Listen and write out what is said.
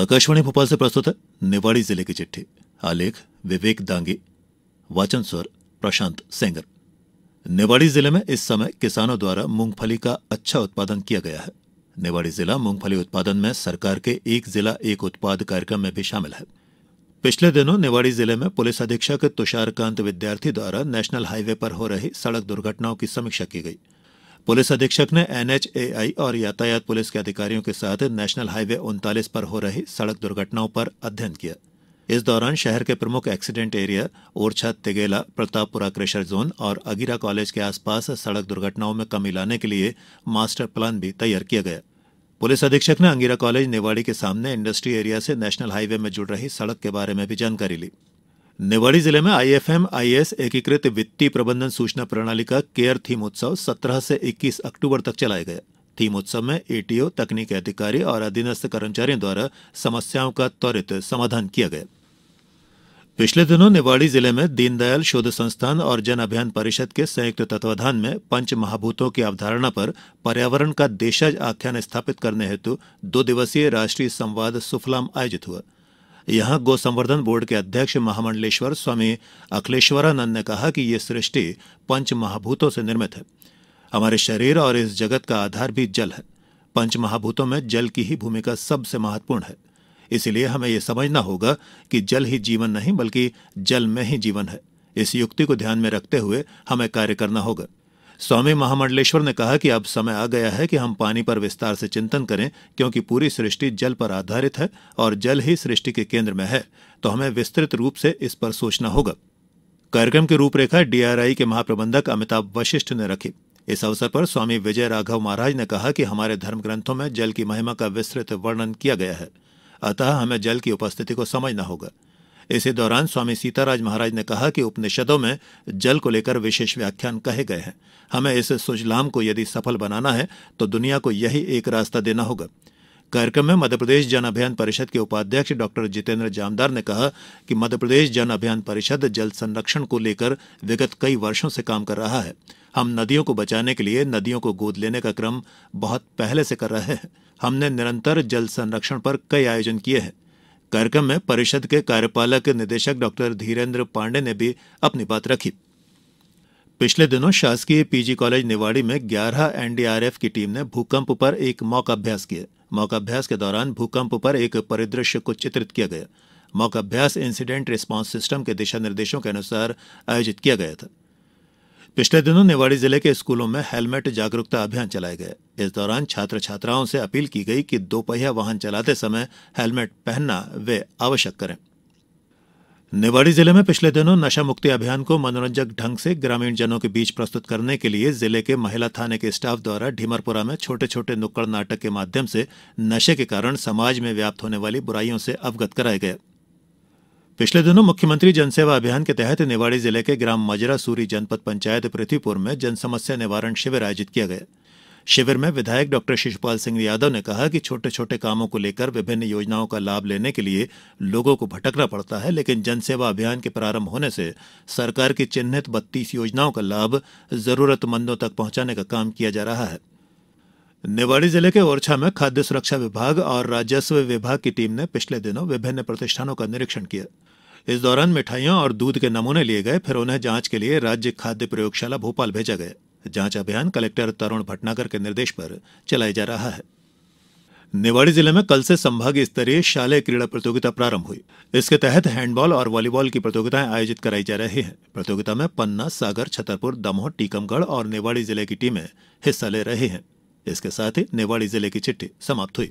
आकाशवाणी भोपाल से प्रस्तुत है निवाड़ी जिले की चिट्ठी आलेख विवेक दांगी वाचन स्वर प्रशांत सेंगर निवाड़ी जिले में इस समय किसानों द्वारा मूंगफली का अच्छा उत्पादन किया गया है निवाड़ी जिला मूंगफली उत्पादन में सरकार के एक जिला एक उत्पाद कार्यक्रम में भी शामिल है पिछले दिनों निवाड़ी जिले में पुलिस अधीक्षक तुषारकांत विद्यार्थी द्वारा नेशनल हाईवे पर हो रही सड़क दुर्घटनाओं की समीक्षा की गई पुलिस अधीक्षक ने एनएचएआई और यातायात पुलिस के अधिकारियों के साथ नेशनल हाईवे उन्तालीस पर हो रही सड़क दुर्घटनाओं पर अध्ययन किया इस दौरान शहर के प्रमुख accident area Orchha Tigela Pratappura crusher zone और अगीरा कॉलेज के आसपास सड़क दुर्घटनाओं में कमी लाने के लिए मास्टर प्लान भी तैयार किया गया पुलिस अधीक्षक ने अंगीरा कॉलेज नेवाड़ी के सामने इंडस्ट्री एरिया से नेशनल हाईवे में जुड़ रही सड़क के बारे में भी जानकारी ली निवाड़ी जिले में आईएफएम आईएएस एकीकृत वित्तीय प्रबंधन सूचना प्रणाली का केयर थीम उत्सव सत्रह से इक्कीस अक्टूबर तक चलाया गया थीम उत्सव में एटीओ तकनीकी अधिकारी और अधीनस्थ कर्मचारियों द्वारा समस्याओं का त्वरित समाधान किया गया पिछले दिनों निवाड़ी जिले में दीनदयाल शोध संस्थान और जन अभियान परिषद के संयुक्त तत्वाधान में पंच महाभूतों की अवधारणा पर पर्यावरण का देशज आख्यान स्थापित करने हेतु दो दिवसीय राष्ट्रीय संवाद सुफलाम आयोजित हुआ यहां गो संवर्धन बोर्ड के अध्यक्ष महामंडलेश्वर स्वामी अखिलेश्वरानंद ने कहा कि यह सृष्टि पंच महाभूतों से निर्मित है हमारे शरीर और इस जगत का आधार भी जल है पंच महाभूतों में जल की ही भूमिका सबसे महत्वपूर्ण है इसलिए हमें यह समझना होगा कि जल ही जीवन नहीं बल्कि जल में ही जीवन है इस युक्ति को ध्यान में रखते हुए हमें कार्य करना होगा स्वामी महामंडलेश्वर ने कहा कि अब समय आ गया है कि हम पानी पर विस्तार से चिंतन करें क्योंकि पूरी सृष्टि जल पर आधारित है और जल ही सृष्टि के केंद्र में है तो हमें विस्तृत रूप से इस पर सोचना होगा कार्यक्रम की रूपरेखा डीआरआई के महाप्रबंधक अमिताभ वशिष्ठ ने रखी इस अवसर पर स्वामी विजय राघव महाराज ने कहा कि हमारे धर्म ग्रंथों में जल की महिमा का विस्तृत वर्णन किया गया है अतः हमें जल की उपस्थिति को समझना होगा इसी दौरान स्वामी सीताराज महाराज ने कहा कि उपनिषदों में जल को लेकर विशेष व्याख्यान कहे गए हैं हमें इस सुजलाम को यदि सफल बनाना है तो दुनिया को यही एक रास्ता देना होगा कार्यक्रम में मध्यप्रदेश जन अभियान परिषद के उपाध्यक्ष डॉक्टर जितेंद्र जामदार ने कहा कि मध्यप्रदेश जन अभियान परिषद जल संरक्षण को लेकर विगत कई वर्षों से काम कर रहा है हम नदियों को बचाने के लिए नदियों को गोद लेने का क्रम बहुत पहले से कर रहे हैं हमने निरंतर जल संरक्षण पर कई आयोजन किए हैं कार्यक्रम में परिषद के कार्यपालक निदेशक डॉ धीरेन्द्र पांडे ने भी अपनी बात रखी पिछले दिनों शासकीय पीजी कॉलेज निवाड़ी में 11 एनडीआरएफ की टीम ने भूकंप पर एक मौकाभ्यास किया मौकाभ्यास के दौरान भूकंप पर एक परिदृश्य को चित्रित किया गया मौकाभ्यास इंसिडेंट रिस्पांस सिस्टम के दिशा निर्देशों के अनुसार आयोजित किया गया था पिछले दिनों निवाड़ी जिले के स्कूलों में हेलमेट जागरूकता अभियान चलाए गए इस दौरान छात्र छात्राओं से अपील की गई कि दोपहिया वाहन चलाते समय हेलमेट पहनना वे आवश्यक करें निवाड़ी जिले में पिछले दिनों नशा मुक्ति अभियान को मनोरंजक ढंग से ग्रामीण जनों के बीच प्रस्तुत करने के लिए जिले के महिला थाने के स्टाफ द्वारा ढीमरपुरा में छोटे छोटे नुक्कड़ नाटक के माध्यम से नशे के कारण समाज में व्याप्त होने वाली बुराइयों से अवगत कराया गया पिछले दिनों मुख्यमंत्री जनसेवा अभियान के तहत निवाड़ी जिले के ग्राम मजरा सूरी जनपद पंचायत पृथ्वीपुर में जनसमस्या निवारण शिविर आयोजित किया गया शिविर में विधायक डॉ शिशुपाल सिंह यादव ने कहा कि छोटे छोटे कामों को लेकर विभिन्न योजनाओं का लाभ लेने के लिए लोगों को भटकना पड़ता है लेकिन जनसेवा अभियान के प्रारंभ होने से सरकार की चिन्हित बत्तीस योजनाओं का लाभ जरूरतमंदों तक पहुंचाने का काम किया जा रहा है निवाड़ी जिले के ओरछा में खाद्य सुरक्षा विभाग और राजस्व विभाग की टीम ने पिछले दिनों विभिन्न प्रतिष्ठानों का निरीक्षण किया इस दौरान मिठाइयों और दूध के नमूने लिए गए फिर उन्हें जांच के लिए राज्य खाद्य प्रयोगशाला भोपाल भेजा गया जांच अभियान कलेक्टर तरुण भटनागर के निर्देश पर चलाया जा रहा है निवाड़ी जिले में कल से संभाग स्तरीय शालेय क्रीड़ा प्रतियोगिता प्रारंभ हुई इसके तहत हैंडबॉल और वॉलीबॉल की प्रतियोगिताएं आयोजित कराई जा रही हैं प्रतियोगिता में पन्ना सागर छतरपुर दमोह टीकमगढ़ और निवाड़ी जिले की टीमें हिस्सा ले रही हैं इसके साथ ही निवाड़ी जिले की चिट्ठी समाप्त हुई